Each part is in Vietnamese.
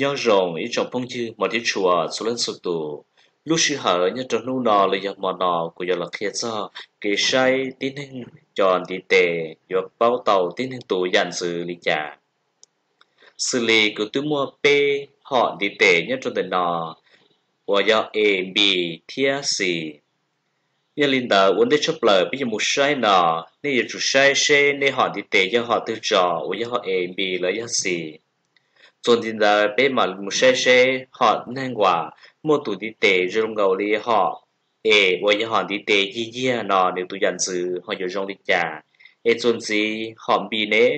nhân rồng ý trọng phong dư mà đi chùa số lên số tù lúc sư hở nhân trọng nu nò là giặc mò nò của giặc lạc kia cho kỳ say tín hình tròn tí tệ giặc bao tàu tín hình tù dàn sự lý trả xử lý của tôi mua p họ tí tệ nhân trọng tình nò của giặc a b thia xì nhân linh đờ uốn để chấp lời bây giờ một sai nò nên giờ chú sai xe nên họ tí tệ do họ tự trò của họ a b là do gì chọn tin ra bé mà mu xe xe họ nên quả mua tủ đi tệ rồi ngầu đi họ ê với những họ đi tệ gì gì nó nếu tụ dân sự họ giờ rong đi trả ê chọn gì họ bị nế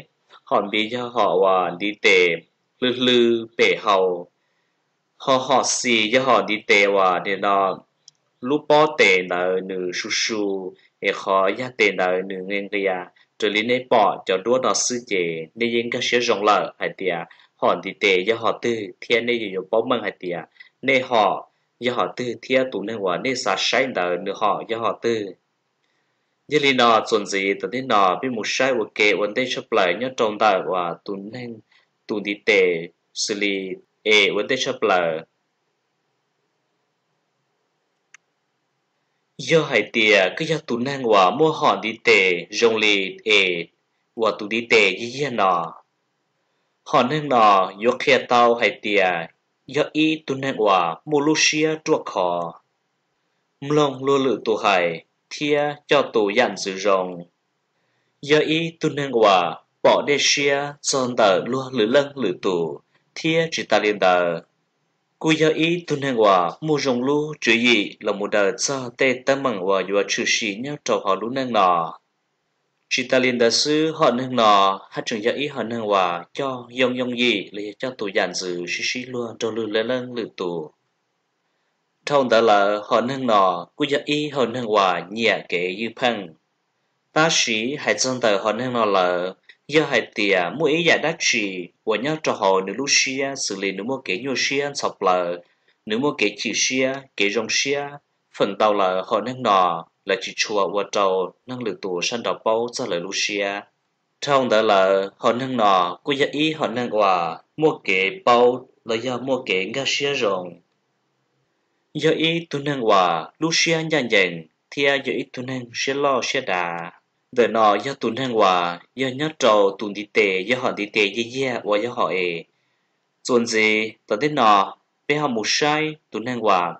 họ bị cho họ và đi tệ lư lư bể hầu họ họ xì cho họ đi tệ và để nó lúc bỏ tệ là nữ su su ê họ gia tệ là nữ ngang kia rồi lên bỏ cho đua nó sư chế nên yên các sẽ rong lợ hay tiệt hòn thì tệ do họ tư thiên thia nê dù bó măng hay tìa nê họ do họ tư thiên tụ nê hòa nê xa sáy đờ nê họ do họ tư như li nọ chuẩn gì tụ thế nọ bị một sai của kệ vấn đề chấp lại nhớ trong đời hòa tụ nê tụ đi tệ xử lý ê vấn đề chấp lại do hải tìa cứ do tụ nang hòa mua họ đi tệ rong lì ê hòa tụ đi tệ gì gì nọ họ nên nọ yo kia tao hay tia yo y tu nên hòa mô lu xia mlong lô lự tu hay thia cho tu dặn sử rồng yo y tu nên hòa bỏ đê xia son tờ lô lự lân lự tu thia chỉ ta liên tờ cú yo y tu nên hòa mô rồng lu chữ gì là một đời cho tê tâm mừng hòa yo chư sĩ nhau trầu họ lu nên nọ chỉ ta liền đã sư họ nương nọ hát trường gia ý họ nương hòa cho dông dông gì lì cho tù giàn dự xí xí luôn trâu lư lê lân lư tù thông đã là họ nương nọ cú gia ý họ nương hòa nhẹ kể như phăng ta sĩ hãy dân tờ họ nương nọ là do hãy tìa mua ý giải dạ đắc trì của nhau trò hồ nữ lũ xia xử lý nữ mua kể nhiều xia sọc lờ nữ mua kể chỉ xia kể rong xia phần tàu là họ nương nọ là chỉ chùa và trầu năng lực tù sân đọc bao cho lời Lucia. Trong đó là họ năng nọ, cô giá ý họ năng quả mua kệ bao là do mua kệ ngã xia rộng. Giờ ý tu năng quả Lucia nhận nhận thì giờ ý tu năng sẽ lo sẽ đà. Đời nọ do tu năng quả, do nhớ trâu tu đi tệ, do họ đi tệ dễ dễ, và do họ ế. Dồn gì, tớ đến nọ, bé họ mù sai, tu năng quả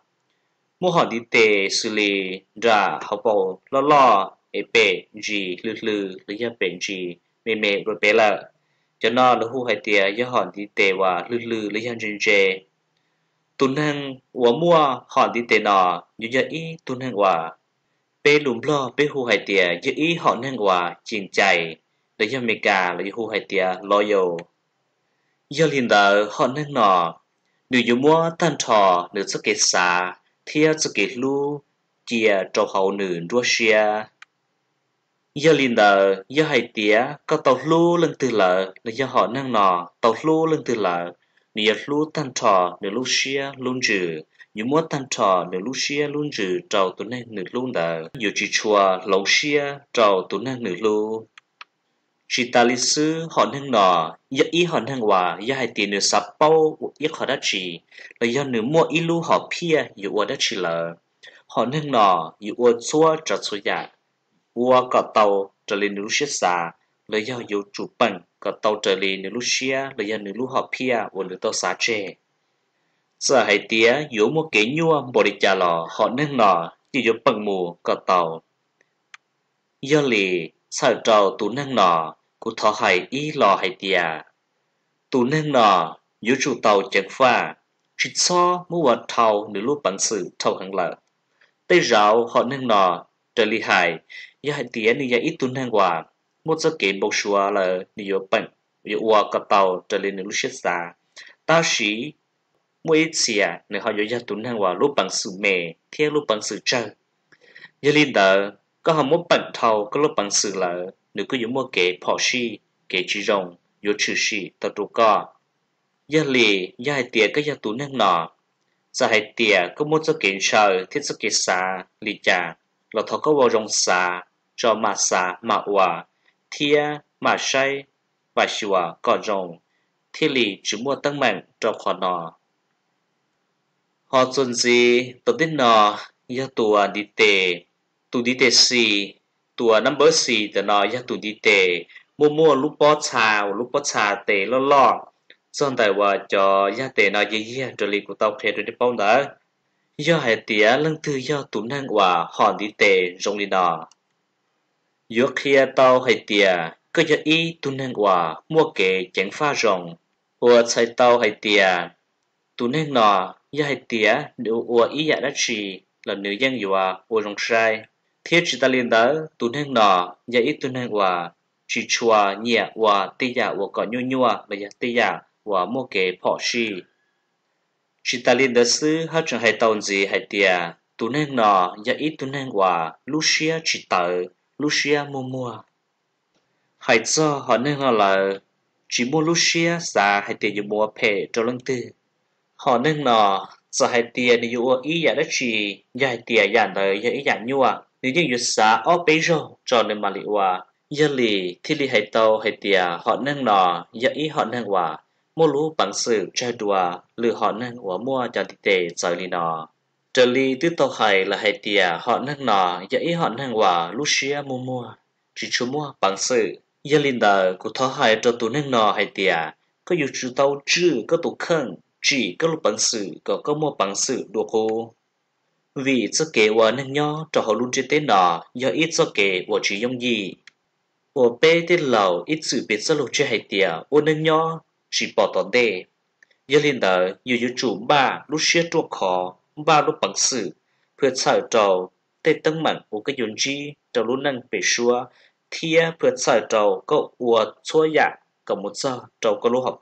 mua hỏi đi tệ xử lý ra học bầu lo lo ế bệ gì lư lư lư ya bệ gì mê mê rồi bệ là cho nó là hù hai tìa ya họ đi tệ và lư lư lư ya rình rề tuần hàng của mua họ đi tệ nọ như ya ý tuần hàng quả bê lùm lo bê hù hai tìa ya ý họ hàng quả chìm chạy lư ya mê cả lư hu hai tìa lo yêu ya liền đờ họ hàng nọ nếu như mua tan trò nếu sức kết xa thia cho kể lu chia trâu hậu nữ Russia giờ linh đờ giờ hai tía có tàu lu lên từ lợ là giờ họ năng nọ tàu lu lên từ lợ nếu lu tan trò nếu lu xia luôn trừ nếu muốn tan trò nếu lu xia luôn trừ trâu tuần này nửa luôn đờ nhiều chỉ chùa lâu xia trâu tuần này nửa luôn chỉ ta lý sư họ nâng nọ yết ý họ nâng hòa yết hai tiền nửa sập bao ít họ đã chỉ là giờ nửa mua ít lu họ pia giờ ua đã chỉ dạ. là họ nâng nọ giờ ua xua trở xua giả ua cả tàu trở lên nửa xe xa là giờ giờ chủ bằng cả tàu trở lên nửa lu xe là giờ nửa lưu họ pia ua nửa tàu xa chê giờ hai tía giờ mua kế nhua bỏ đi trả lò họ nâng nọ giờ giờ bằng mù cả tàu giờ lì sợ trầu tủ năng nọ của thọ hải y lò hải tìa. Tu nâng nọ, yếu trụ tàu chẳng pha, trịt so mua vào tàu nữ lúc bằng sự thâu hàng lợ. Tây rào họ nâng nọ, trở lì hải, ya hải tìa nữ ya ít tù nâng hòa, một giấc kiến bầu xua là nữ yếu bằng, yếu hòa cả tàu trở lì nữ lúc chết xa. Tao sĩ, mua ít xìa, nữ họ yếu ya tù nâng hòa lúc bằng sự mẹ, thiên lúc bằng sự chân. Yêu linh đỡ có họ muốn bận thầu có lúc bằng sự lợ, nếu cứ dùng mua kế phò si kế chỉ rồng yo chữ si tờ trụ co gia lì gia hai tiệt cái gia tú năng nọ gia hai tiệt có một số kiến sợ thiết số kiến xa lì chả là thọ có vào rồng xa cho mà xa mà hòa thia mà say và xua cỏ rồng thì lì chỉ mua tăng mạnh cho khó nọ họ chuẩn gì tổ tin nọ gia tù đi tề tù đi tề xì ตัวนัมเบอร์สี่แต่นอยาตุนดีเตมัวมัวลูกปอชาวลูกปอชาเตล่อล่อซ่อนแต่ว่าจอยาเตนอยเยี่ยจลีกูเตาเคดูได้ป้องเด้อย่อหายเตียลังตือย่อตุนนั่งว่าหอนดีเตจงลีนอยกเคลียเตาหายเตียก็จะอี ตุนนั่งว่ามัวเก๋เจ๋งฟ้าจงหัวใช้เตาหายเตียตุนนั่งนอยาหายเตียเดี๋ยวอัวอีอยากได้ชี là nữ dân dùa ô rong sai thiết chỉ ta liên đó tu nương nọ giờ ít tu nương hòa chỉ chua nhẹ hòa tê giả hòa cọ nhu nhu và giờ tê giả hòa mua kế phò chi chỉ ta liên đó sư hết chẳng hay tàu gì hay tiề tu nương nọ giờ ít tu nương hòa Lucia chỉ tờ Lucia mua mua hay cho họ nương nọ là chỉ mua Lucia xa hay tiề dùng mua phe cho lưng tư họ nương nọ giờ hay tiề này dùng ý giả đất chỉ giờ hay tiề giả đời giờ giả nhu à nếu như yết xa ở bây giờ cho nên mà liệu hòa à, giờ lì thì lì hay tàu hay tiề họ nâng nọ giờ ý họ nâng hòa mua lú bằng sự trai đùa lừa họ nâng hòa mua cho thị tệ rồi lì nọ trở lì tứ tàu hay là hay tiề họ nâng nọ giờ ý họ nâng hòa lú xia mua mua chỉ chú mua bằng sự giờ lì đờ cụ thọ hay cho tụ nâng nọ hay tiề có yêu chú tàu chứ có tụ khăn chỉ có lú bằng sự có có mua bằng sự đùa cô vì cho kế và nên nhó cho họ luôn trên tên nọ do ít cho kế của chỉ dùng gì của bê tên lầu ít sự biết cho lục chơi hay tiệt ô nên nhó chỉ bỏ tỏ đề giờ lên đó nhiều nhiều chủ ba lúc xuyên chua khó ba lúc bằng mạnh cái luôn bể xua chua dạ, cầm một giờ học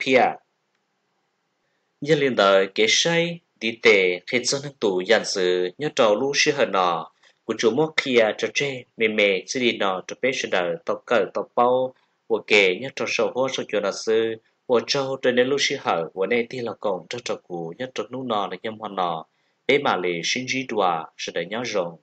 say tí tệ khi cho nước tủ dàn sự nhớ trò lũ sư hờ nọ của chủ mốt kia cho chê mê mê sư đi nọ cho bế sư đờ tàu cờ tàu bao của kể nhớ trò sầu hô sầu chuyện là sư của châu trên đến lũ sư hờ của nơi tiên là cổng cho trò cũ nhớ trò nụ nọ là nhâm hoa nọ bế mà lì sinh dí đùa sư đờ nhớ rộng